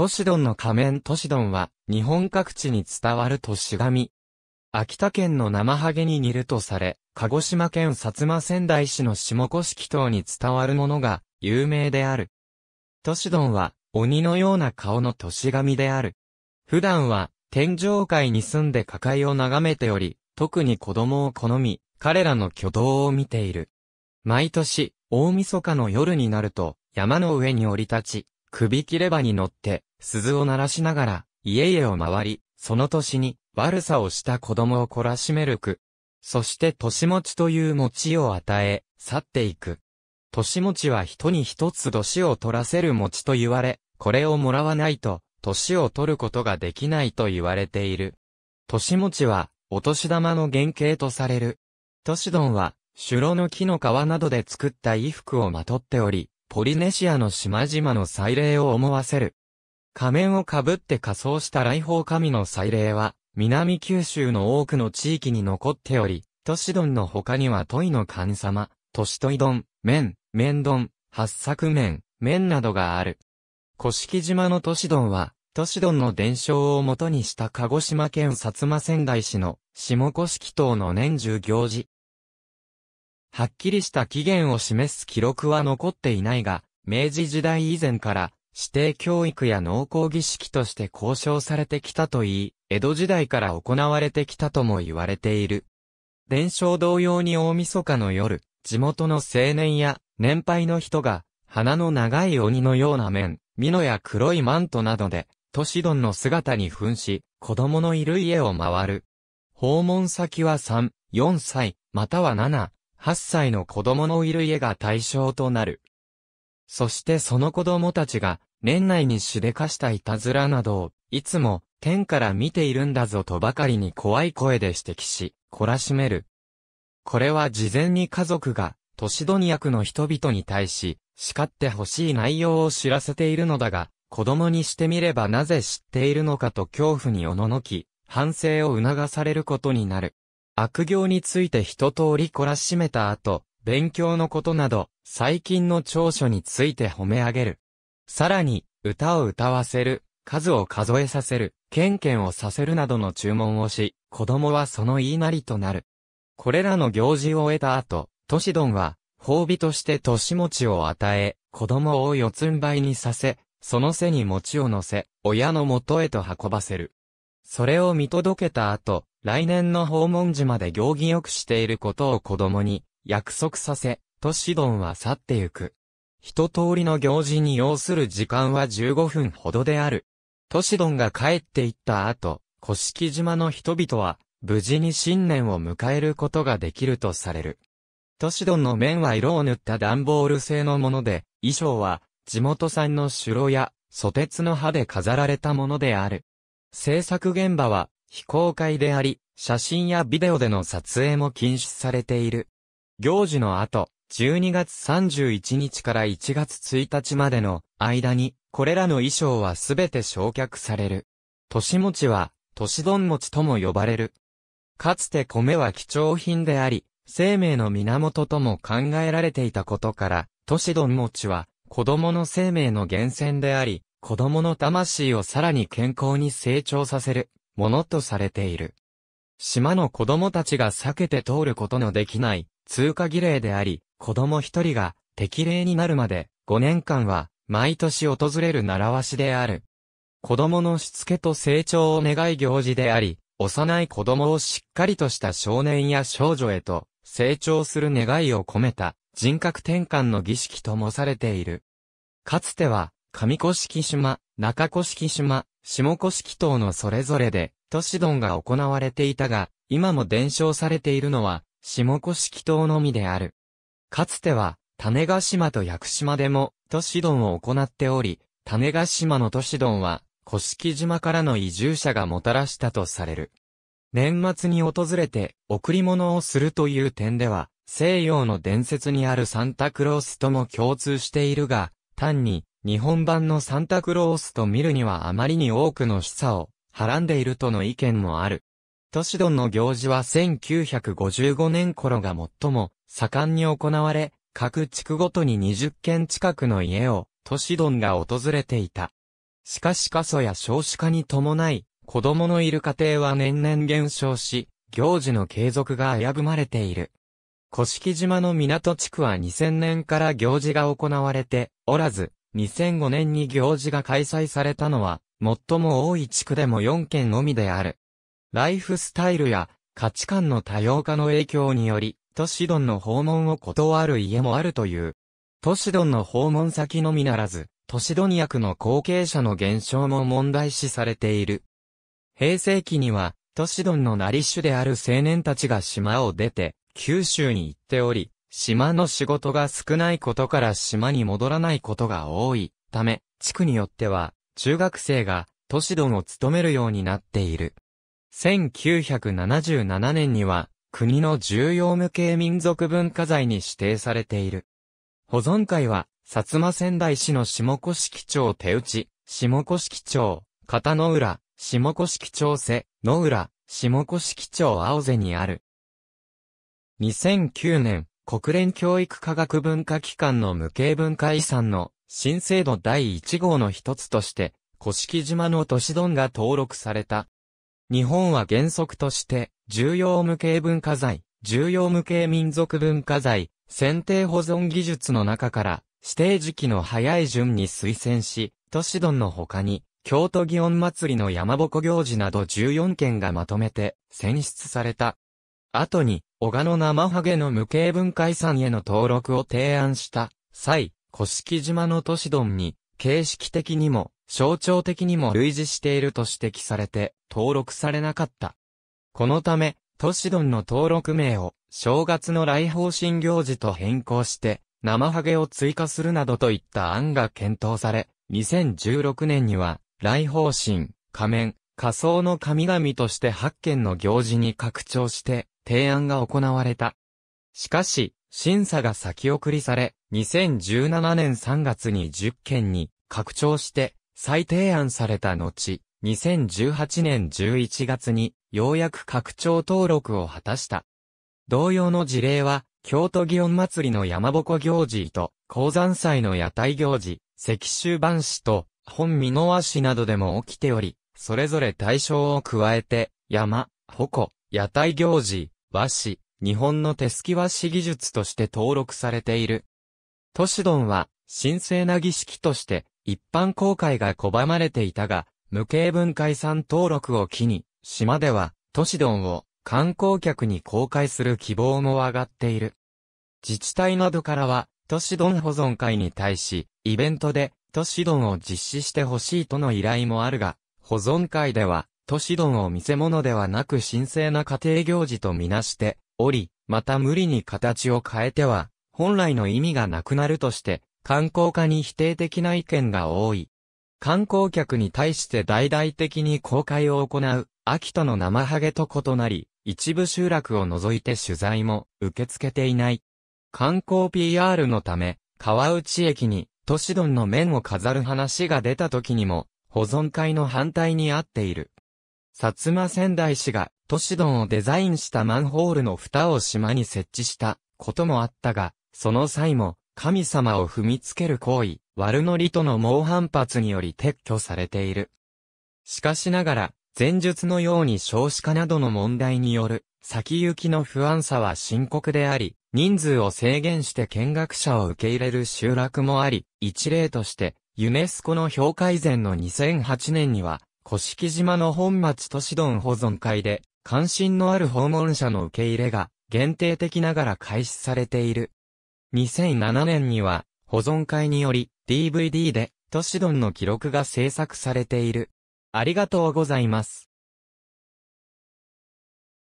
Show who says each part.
Speaker 1: 都市ドンの仮面都市ドンは、日本各地に伝わる都市神。秋田県の生ハゲに似るとされ、鹿児島県薩摩仙台市の下甑島に伝わるものが、有名である。都市ドンは、鬼のような顔の都市神である。普段は、天上界に住んで抱えを眺めており、特に子供を好み、彼らの挙動を見ている。毎年、大晦日の夜になると、山の上に降り立ち、首切れ場に乗って、鈴を鳴らしながら、家々を回り、その年に、悪さをした子供を懲らしめる句。そして年持ちという餅を与え、去っていく。年持ちは人に一つ年を取らせる餅と言われ、これをもらわないと、年を取ることができないと言われている。年持ちは、お年玉の原型とされる。年丼は、シュロの木の皮などで作った衣服をまとっており、ポリネシアの島々の祭礼を思わせる。仮面をかぶって仮装した来訪神の祭礼は、南九州の多くの地域に残っており、都市丼の他にはトイの神様、都市トイ丼、麺、麺丼、八作麺、麺などがある。古式島の都市丼は、都市丼の伝承をもとにした鹿児島県薩摩仙台市の下古式島の年中行事、はっきりした起源を示す記録は残っていないが、明治時代以前から指定教育や農耕儀式として交渉されてきたといい、江戸時代から行われてきたとも言われている。伝承同様に大晦日の夜、地元の青年や年配の人が、鼻の長い鬼のような面、美濃や黒いマントなどで、都市ドンの姿に扮し、子供のいる家を回る。訪問先は3、4歳、または7、8歳の子供のいる家が対象となる。そしてその子供たちが、年内にしでかしたいたずらなどを、いつも、天から見ているんだぞとばかりに怖い声で指摘し、懲らしめる。これは事前に家族が、都市ドニアクの人々に対し、叱ってほしい内容を知らせているのだが、子供にしてみればなぜ知っているのかと恐怖におののき、反省を促されることになる。悪行について一通り懲らしめた後、勉強のことなど、最近の長所について褒め上げる。さらに、歌を歌わせる、数を数えさせる、ケンケンをさせるなどの注文をし、子供はその言いなりとなる。これらの行事を終えた後、トシドンは、褒美として年餅を与え、子供を四つん這いにさせ、その背に餅を乗せ、親の元へと運ばせる。それを見届けた後、来年の訪問時まで行儀よくしていることを子供に約束させ、とシドンは去ってゆく。一通りの行事に要する時間は15分ほどである。トシドンが帰って行った後、古式島の人々は、無事に新年を迎えることができるとされる。トシドンの面は色を塗った段ボール製のもので、衣装は、地元産の白や、テ鉄の葉で飾られたものである。制作現場は、非公開であり、写真やビデオでの撮影も禁止されている。行事の後、12月31日から1月1日までの間に、これらの衣装はすべて焼却される。年餅は、年丼餅とも呼ばれる。かつて米は貴重品であり、生命の源とも考えられていたことから、年丼餅は、子供の生命の源泉であり、子供の魂をさらに健康に成長させるものとされている。島の子供たちが避けて通ることのできない通過儀礼であり、子供一人が適齢になるまで5年間は毎年訪れる習わしである。子供のしつけと成長を願い行事であり、幼い子供をしっかりとした少年や少女へと成長する願いを込めた人格転換の儀式ともされている。かつては、上古式島、中古式島、下古式祷のそれぞれで、都市丼が行われていたが、今も伝承されているのは、下古式祷のみである。かつては、種ヶ島と屋久島でも、都市丼を行っており、種ヶ島の都市丼は、古式島からの移住者がもたらしたとされる。年末に訪れて、贈り物をするという点では、西洋の伝説にあるサンタクロースとも共通しているが、単に、日本版のサンタクロースと見るにはあまりに多くの示唆を、はらんでいるとの意見もある。都市ドンの行事は1955年頃が最も盛んに行われ、各地区ごとに20軒近くの家を都市ドンが訪れていた。しかし過疎や少子化に伴い、子供のいる家庭は年々減少し、行事の継続が危ぶまれている。古式島の港地区は2000年から行事が行われておらず、2005年に行事が開催されたのは、最も多い地区でも4県のみである。ライフスタイルや価値観の多様化の影響により、都市ドンの訪問を断る家もあるという。都市ドンの訪問先のみならず、都市ドン役の後継者の減少も問題視されている。平成期には、都市ドンのなり主である青年たちが島を出て、九州に行っており、島の仕事が少ないことから島に戻らないことが多いため、地区によっては、中学生が都市ドを務めるようになっている。1977年には、国の重要無形民族文化財に指定されている。保存会は、薩摩仙台市の下古式町手内、下古式町、片野浦、下古式町瀬、野浦、下古式町青瀬にある。2009年、国連教育科学文化機関の無形文化遺産の新制度第1号の一つとして、古式島の都市丼が登録された。日本は原則として、重要無形文化財、重要無形民族文化財、選定保存技術の中から、指定時期の早い順に推薦し、都市丼の他に、京都祇園祭の山鉾行事など14件がまとめて選出された。後に、小賀の生ハゲの無形文化遺産への登録を提案した際、古式島の都市ドンに、形式的にも、象徴的にも類似していると指摘されて、登録されなかった。このため、都市ドンの登録名を、正月の来訪新行事と変更して、生ハゲを追加するなどといった案が検討され、2016年には、来訪新、仮面、仮想の神々として8件の行事に拡張して提案が行われた。しかし、審査が先送りされ、2017年3月に10件に拡張して再提案された後、2018年11月にようやく拡張登録を果たした。同様の事例は、京都祇園祭りの山鉾行事と、鉱山祭の屋台行事、石州版市と、本美濃和市などでも起きており、それぞれ対象を加えて、山、鉾、屋台行事、和紙、日本の手すき和紙技術として登録されている。都市ドンは、神聖な儀式として、一般公開が拒まれていたが、無形文化遺産登録を機に、島では、都市ドンを観光客に公開する希望も上がっている。自治体などからは、都市ドン保存会に対し、イベントで、都市ドンを実施してほしいとの依頼もあるが、保存会では、都市丼を見せ物ではなく神聖な家庭行事とみなしており、また無理に形を変えては、本来の意味がなくなるとして、観光家に否定的な意見が多い。観光客に対して大々的に公開を行う、秋田の生ハゲと異なり、一部集落を除いて取材も受け付けていない。観光 PR のため、川内駅に都市丼の面を飾る話が出た時にも、保存会の反対にあっている。薩摩仙台市が、都市丼をデザインしたマンホールの蓋を島に設置したこともあったが、その際も、神様を踏みつける行為、悪の利との猛反発により撤去されている。しかしながら、前述のように少子化などの問題による、先行きの不安さは深刻であり、人数を制限して見学者を受け入れる集落もあり、一例として、ユネスコの評価以前の2008年には、古式島の本町都市丼保存会で、関心のある訪問者の受け入れが、限定的ながら開始されている。2007年には、保存会により、DVD で、都市丼の記録が制作されている。ありがとうございます。